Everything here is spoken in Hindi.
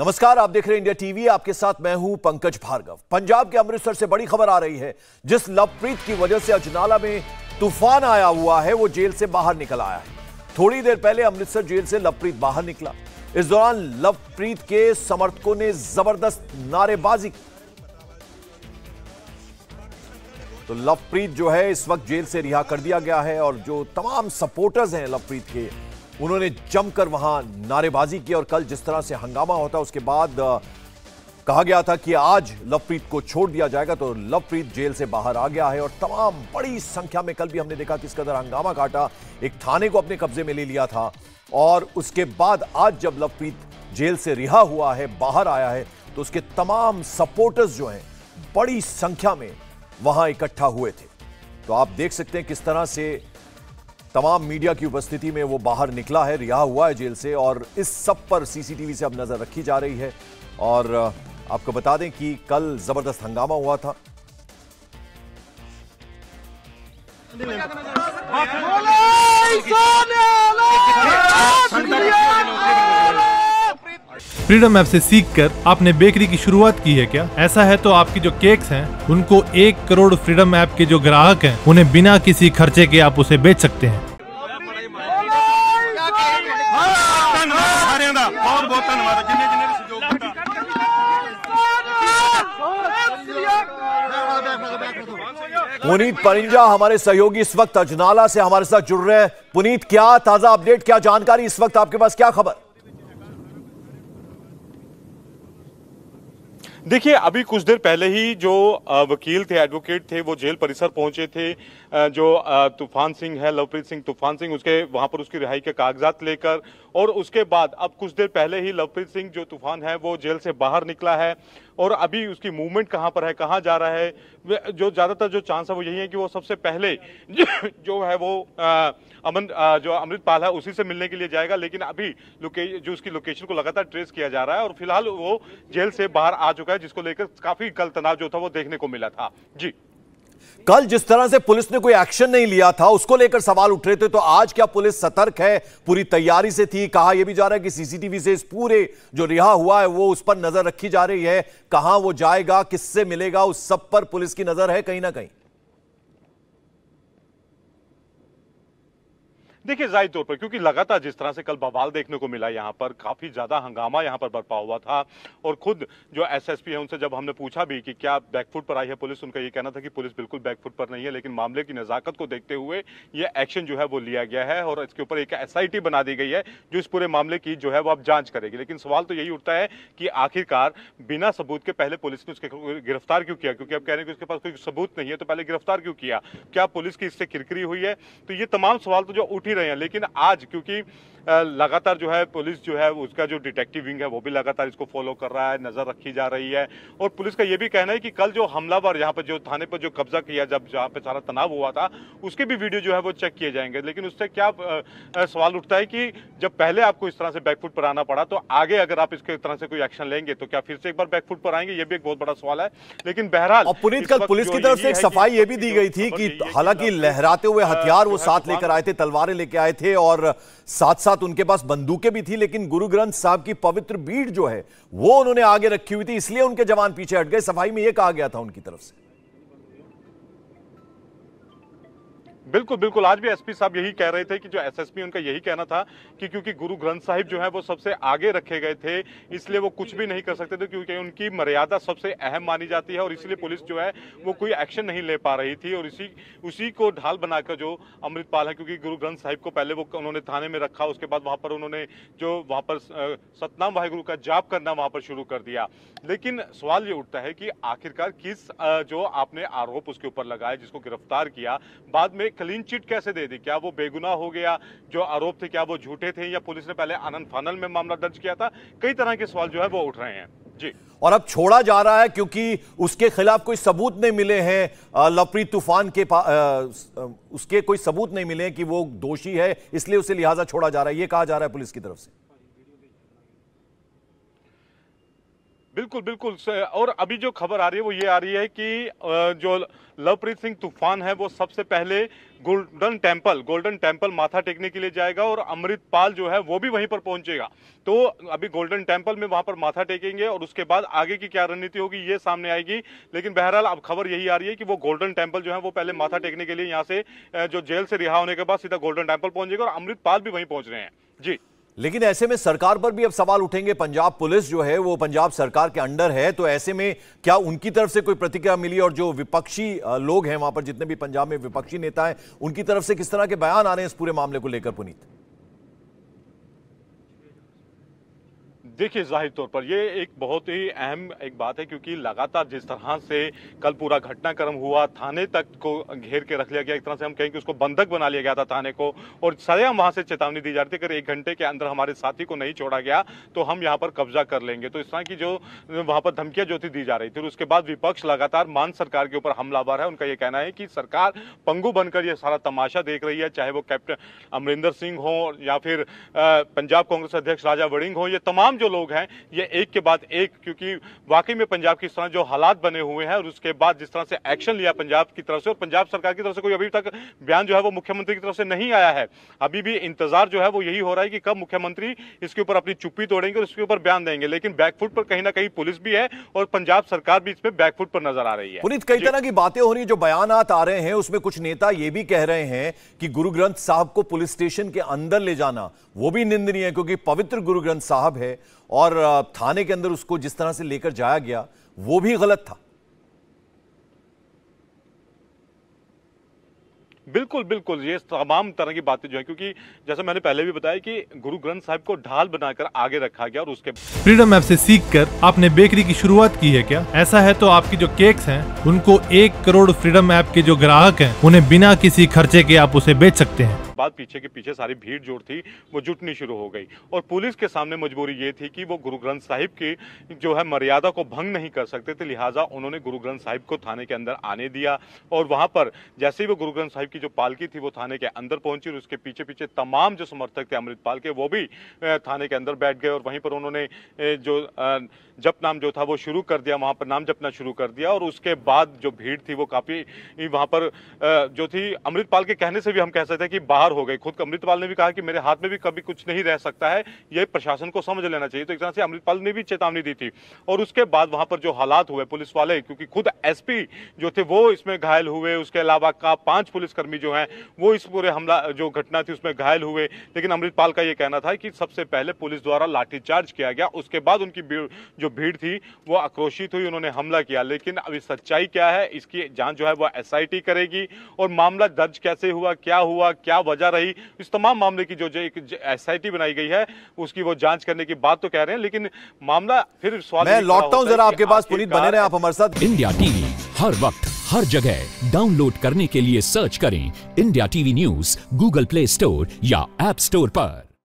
नमस्कार आप देख रहे हैं इंडिया टीवी आपके साथ मैं हूं पंकज भार्गव पंजाब के अमृतसर से बड़ी खबर आ रही है जिस लवप्रीत की वजह से अजनाला में तूफान आया हुआ है वो जेल से बाहर निकल आया है थोड़ी देर पहले अमृतसर जेल से लवप्रीत बाहर निकला इस दौरान लवप्रीत के समर्थकों ने जबरदस्त नारेबाजी की तो लवप्रीत जो है इस वक्त जेल से रिहा कर दिया गया है और जो तमाम सपोर्टर्स हैं लवप्रीत के उन्होंने जमकर वहां नारेबाजी की और कल जिस तरह से हंगामा होता उसके बाद कहा गया था कि आज लवप्रीत को छोड़ दिया जाएगा तो लवप्रीत जेल से बाहर आ गया है और तमाम बड़ी संख्या में कल भी हमने देखा किस कदर हंगामा काटा एक थाने को अपने कब्जे में ले लिया था और उसके बाद आज जब लवप्रीत जेल से रिहा हुआ है बाहर आया है तो उसके तमाम सपोर्टर्स जो हैं बड़ी संख्या में वहां इकट्ठा हुए थे तो आप देख सकते हैं किस तरह से तमाम मीडिया की उपस्थिति में वो बाहर निकला है रिहा हुआ है जेल से और इस सब पर सीसीटीवी से अब नज़र रखी जा रही है और आपको बता दें कि कल ज़बरदस्त हंगामा हुआ था बोले फ्रीडम ऐप से सीखकर आपने बेकरी की शुरुआत की है क्या ऐसा है तो आपकी जो केक्स हैं उनको एक करोड़ फ्रीडम ऐप के जो ग्राहक हैं उन्हें बिना किसी खर्चे के आप उसे बेच सकते हैं पुनीत परिंजा हमारे सहयोगी इस वक्त अजनाला से हमारे साथ जुड़ रहे हैं पुनीत क्या ताजा अपडेट क्या जानकारी इस वक्त आपके पास क्या खबर देखिए अभी कुछ देर पहले ही जो वकील थे एडवोकेट थे वो जेल परिसर पहुंचे थे जो तूफान सिंह है लवप्रीत सिंह तूफान सिंह उसके वहां पर उसकी रिहाई के कागजात लेकर और उसके बाद अब कुछ देर पहले ही लवप्रीत सिंह जो तूफान है वो जेल से बाहर निकला है और अभी उसकी मूवमेंट कहाँ पर है कहाँ जा रहा है जो ज़्यादातर जो चांस है वो यही है कि वो सबसे पहले जो है वो अमन जो अमृतपाल है उसी से मिलने के लिए जाएगा लेकिन अभी जो उसकी लोकेशन को लगातार ट्रेस किया जा रहा है और फिलहाल वो जेल से बाहर आ चुका है जिसको लेकर काफ़ी कल तनाव जो था वो देखने को मिला था जी कल जिस तरह से पुलिस ने कोई एक्शन नहीं लिया था उसको लेकर सवाल उठ रहे थे तो आज क्या पुलिस सतर्क है पूरी तैयारी से थी कहा यह भी जा रहा है कि सीसीटीवी से इस पूरे जो रिहा हुआ है वो उस पर नजर रखी जा रही है कहां वो जाएगा किससे मिलेगा उस सब पर पुलिस की नजर है कहीं ना कहीं देखिए जाहिर तौर पर क्योंकि लगातार जिस तरह से कल बवाल देखने को मिला यहाँ पर काफ़ी ज़्यादा हंगामा यहाँ पर बरपा हुआ था और खुद जो एसएसपी है उनसे जब हमने पूछा भी कि क्या बैकफुट पर आई है पुलिस उनका ये कहना था कि पुलिस बिल्कुल बैकफुट पर नहीं है लेकिन मामले की नज़ाकत को देखते हुए ये एक्शन जो है वो लिया गया है और इसके ऊपर एक एस बना दी गई है जो इस पूरे मामले की जो है वो अब जांच करेगी लेकिन सवाल तो यही उठता है कि आखिरकार बिना सबूत के पहले पुलिस ने उसके गिरफ्तार क्यों किया क्योंकि अब कह रहे हैं कि उसके पास कोई सबूत नहीं है तो पहले गिरफ्तार क्यों किया क्या पुलिस की इससे किरकिरी हुई है तो ये तमाम सवाल तो जो उठी रहे हैं लेकिन आज क्योंकि लगातार जो है पुलिस जो है उसका जो डिटेक्टिव विंग है वो भी लगातार इसको फॉलो कर रहा है नजर रखी जा रही है और पुलिस का ये भी कहना है कि कल जो हमलावर यहाँ पर जो थाने पर जो कब्जा किया जब जहाँ पे सारा तनाव हुआ था उसके भी वीडियो जो है वो चेक किए जाएंगे लेकिन उससे क्या सवाल उठता है कि जब पहले आपको इस तरह से बैकफुट पर आना पड़ा तो आगे अगर आप इसके तरह से कोई एक्शन लेंगे तो क्या फिर से एक बार बैकफुट पर आएंगे ये भी एक बहुत बड़ा सवाल है लेकिन बहरहाल पुनीत कल पुलिस की तरफ से एक सफाई ये भी दी गई थी कि हालांकि लहराते हुए हथियार वो साथ लेकर आए थे तलवारें लेके आए थे और साथ साथ उनके पास बंदूकें भी थी लेकिन गुरु ग्रंथ साहब की पवित्र बीड़ जो है वो उन्होंने आगे रखी हुई थी इसलिए उनके जवान पीछे हट गए सफाई में यह कहा गया था उनकी तरफ से बिल्कुल बिल्कुल आज भी एसपी साहब यही कह रहे थे कि जो एसएसपी उनका यही कहना था कि क्योंकि गुरु ग्रंथ साहिब जो है वो सबसे आगे रखे गए थे इसलिए वो कुछ भी नहीं कर सकते थे क्योंकि उनकी मर्यादा सबसे अहम मानी जाती है और इसलिए पुलिस जो है वो कोई एक्शन नहीं ले पा रही थी और इसी उसी को ढाल बनाकर जो अमृतपाल है क्योंकि गुरु ग्रंथ साहिब को पहले वो उन्होंने थाने में रखा उसके बाद वहाँ पर उन्होंने जो वहाँ पर सतनाम वाहेगुरु का जाप करना वहाँ पर शुरू कर दिया लेकिन सवाल ये उठता है कि आखिरकार किस जो आपने आरोप उसके ऊपर लगाया जिसको गिरफ्तार किया बाद में क्लीन चिट कैसे दे दी क्या वो बेगुनाह हो गया जो आरोप थे क्या वो झूठे थे या पुलिस ने पहले आनंद फानल में मामला दर्ज किया था कई तरह के सवाल जो है वो उठ रहे हैं जी और अब छोड़ा जा रहा है क्योंकि उसके खिलाफ कोई सबूत नहीं मिले हैं लपरी तूफान के आ, उसके कोई सबूत नहीं मिले कि वो दोषी है इसलिए उसे लिहाजा छोड़ा जा रहा है ये कहा जा रहा है पुलिस की तरफ से बिल्कुल बिल्कुल और अभी जो खबर आ रही है वो ये आ रही है कि जो लवप्रीत सिंह तूफान है वो सबसे पहले गोल्डन टेम्पल गोल्डन टेम्पल माथा टेकने के लिए जाएगा और अमृतपाल जो है वो भी वहीं पर पहुंचेगा तो अभी गोल्डन टेम्पल में वहां पर माथा टेकेंगे और उसके बाद आगे की क्या रणनीति होगी ये सामने आएगी लेकिन बहरहाल अब खबर यही आ रही है कि वो गोल्डन टेम्पल जो है वो पहले माथा टेकने के लिए यहाँ से जो जेल से रिहा होने के बाद सीधा गोल्डन टेम्पल पहुंचेगा और अमृतपाल भी वहीं पहुंच रहे हैं जी लेकिन ऐसे में सरकार पर भी अब सवाल उठेंगे पंजाब पुलिस जो है वो पंजाब सरकार के अंडर है तो ऐसे में क्या उनकी तरफ से कोई प्रतिक्रिया मिली और जो विपक्षी लोग हैं वहां पर जितने भी पंजाब में विपक्षी नेता हैं उनकी तरफ से किस तरह के बयान आ रहे हैं इस पूरे मामले को लेकर पुनीत देखिए जाहिर तौर पर ये एक बहुत ही अहम एक बात है क्योंकि लगातार जिस तरह से कल पूरा घटनाक्रम हुआ थाने तक को घेर के रख लिया गया एक तरह से हम कहें कि उसको बंधक बना लिया गया था थाने को और सरेआम वहां से चेतावनी दी जा रही थी अगर एक घंटे के अंदर हमारे साथी को नहीं छोड़ा गया तो हम यहाँ पर कब्जा कर लेंगे तो इस तरह की जो वहां पर धमकियां जो थी दी जा रही थी उसके बाद विपक्ष लगातार मान सरकार के ऊपर हमलावर है उनका यह कहना है कि सरकार पंगू बनकर यह सारा तमाशा देख रही है चाहे वो कैप्टन अमरिंदर सिंह हो या फिर पंजाब कांग्रेस अध्यक्ष राजा वड़िंग हो ये तमाम जो लोग हैं ये एक के बाद एक क्योंकि वाकई में पंजाब की इस तरह जो हालात बने हुए हैं और उसके बाद जिस तरह से एक्शन लिया पंजाब की तरफ से और पंजाब सरकार की तरफ से कोई अभी तक बयान जो है वो मुख्यमंत्री की तरफ से नहीं आया है अभी भी इंतजार जो है वो यही हो रहा है कि कब मुख्यमंत्री इसके ऊपर अपनी चुप्पी तोड़ेंगे और इसके ऊपर बयान देंगे लेकिन बैकफुट पर कहीं ना कहीं पुलिस भी है और पंजाब सरकार भी इसमें बैकफुट पर नजर आ रही है पुलिस कई तरह की बातें हो रही है जो बयान आ रहे हैं उसमें कुछ नेता ये भी कह रहे हैं कि गुरु ग्रंथ साहब को पुलिस स्टेशन के अंदर ले जाना वो भी निंदनीय है क्योंकि पवित्र गुरु ग्रंथ साहब है और थाने के अंदर उसको जिस तरह से लेकर जाया गया वो भी गलत था बिल्कुल बिल्कुल ये तमाम तरह की बातें जो है क्योंकि जैसे मैंने पहले भी बताया कि गुरु ग्रंथ साहिब को ढाल बनाकर आगे रखा गया और उसके फ्रीडम ऐप से सीख कर आपने बेकरी की शुरुआत की है क्या ऐसा है तो आपकी जो केक्स हैं उनको एक करोड़ फ्रीडम ऐप के जो ग्राहक हैं उन्हें बिना किसी खर्चे के आप उसे बेच सकते हैं बाद पीछे के पीछे सारी भीड़ जोड़ थी वो जुटनी शुरू हो गई और पुलिस के सामने मजबूरी ये थी कि वो गुरु ग्रंथ साहिब की जो है मर्यादा को भंग नहीं कर सकते थे लिहाजा उन्होंने गुरु ग्रंथ साहिब को थाने के अंदर आने दिया और वहाँ पर जैसे ही वो गुरु ग्रंथ साहिब की जो पालकी थी वो थाने के अंदर पहुंची और उसके पीछे पीछे तमाम जो समर्थक थे अमृतपाल के वो भी थाने के अंदर बैठ गए और वहीं पर उन्होंने जो जप नाम जो था वो शुरू कर दिया वहाँ पर नाम जपना शुरू कर दिया और उसके बाद जो भीड़ थी वो काफ़ी वहाँ पर जो थी अमृतपाल के कहने से भी हम कह सकते हैं कि बाहर पार हो गई खुद अमृतपाल ने भी कहा कि मेरे हाथ में भी कभी कुछ नहीं रह सकता है ये प्रशासन को समझ लेना चाहिए तो एक तरह से अमृतपाल ने भी चेतावनी दी थी और उसके बाद वहां पर जो हालात हुए पुलिस वाले क्योंकि खुद एस जो थे वो इसमें घायल हुए उसके अलावा का पांच पुलिसकर्मी जो है वो इस पूरे हमला जो घटना थी उसमें घायल हुए लेकिन अमृतपाल का ये कहना था कि सबसे पहले पुलिस द्वारा लाठीचार्ज किया गया उसके बाद उनकी जो भीड़ थी वो आक्रोशित हुई उन्होंने हमला किया लेकिन अभी सच्चाई क्या है इसकी जांच जो है वो एसआईटी करेगी और मामला दर्ज कैसे हुआ क्या हुआ क्या वजह वजह रही इस तमाम मामले की जो, जो एक एस बनाई गई है उसकी वो जांच करने की बात तो कह रहे हैं लेकिन मामला फिर सवाल मैं लौटता हूँ जरा आपके पास पुनीत बने रहे आप हमारे साथ इंडिया टीवी हर वक्त हर जगह डाउनलोड करने के लिए सर्च करें India TV news Google Play Store या एप स्टोर पर